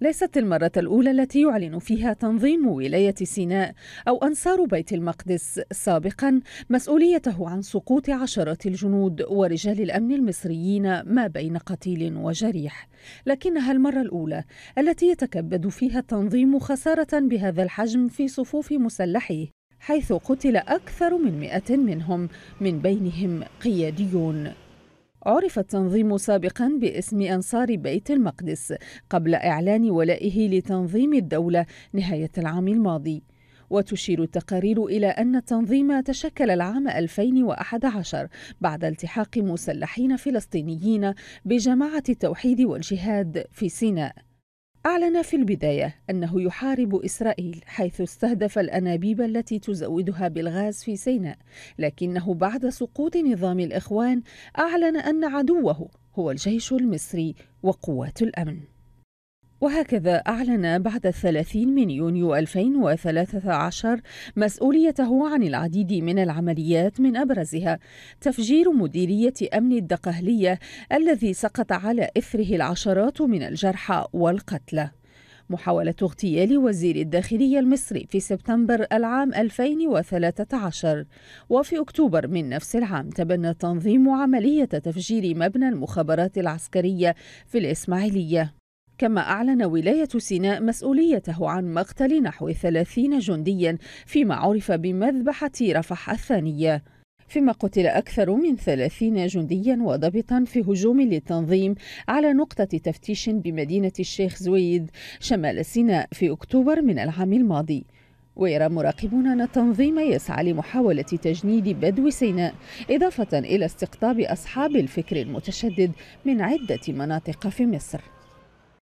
ليست المرة الأولى التي يعلن فيها تنظيم ولاية سيناء أو أنصار بيت المقدس سابقا مسؤوليته عن سقوط عشرات الجنود ورجال الأمن المصريين ما بين قتيل وجريح لكنها المرة الأولى التي يتكبد فيها التنظيم خسارة بهذا الحجم في صفوف مسلحيه حيث قتل أكثر من مئة منهم من بينهم قياديون عرف التنظيم سابقا باسم أنصار بيت المقدس قبل إعلان ولائه لتنظيم الدولة نهاية العام الماضي وتشير التقارير إلى أن التنظيم تشكل العام 2011 بعد التحاق مسلحين فلسطينيين بجماعة التوحيد والجهاد في سيناء أعلن في البداية أنه يحارب إسرائيل حيث استهدف الأنابيب التي تزودها بالغاز في سيناء، لكنه بعد سقوط نظام الإخوان أعلن أن عدوه هو الجيش المصري وقوات الأمن. وهكذا أعلن بعد الثلاثين من يونيو 2013 مسؤوليته عن العديد من العمليات من أبرزها تفجير مديرية أمن الدقهلية الذي سقط على إثره العشرات من الجرحى والقتلى محاولة اغتيال وزير الداخلية المصري في سبتمبر العام 2013 وفي أكتوبر من نفس العام تبنى التنظيم عملية تفجير مبنى المخابرات العسكرية في الإسماعيلية كما أعلن ولاية سيناء مسؤوليته عن مقتل نحو 30 جنديا فيما عرف بمذبحة رفح الثانية فيما قتل أكثر من 30 جنديا وضبطا في هجوم للتنظيم على نقطة تفتيش بمدينة الشيخ زويد شمال سيناء في أكتوبر من العام الماضي ويرى مراقبون أن التنظيم يسعى لمحاولة تجنيد بدو سيناء إضافة إلى استقطاب أصحاب الفكر المتشدد من عدة مناطق في مصر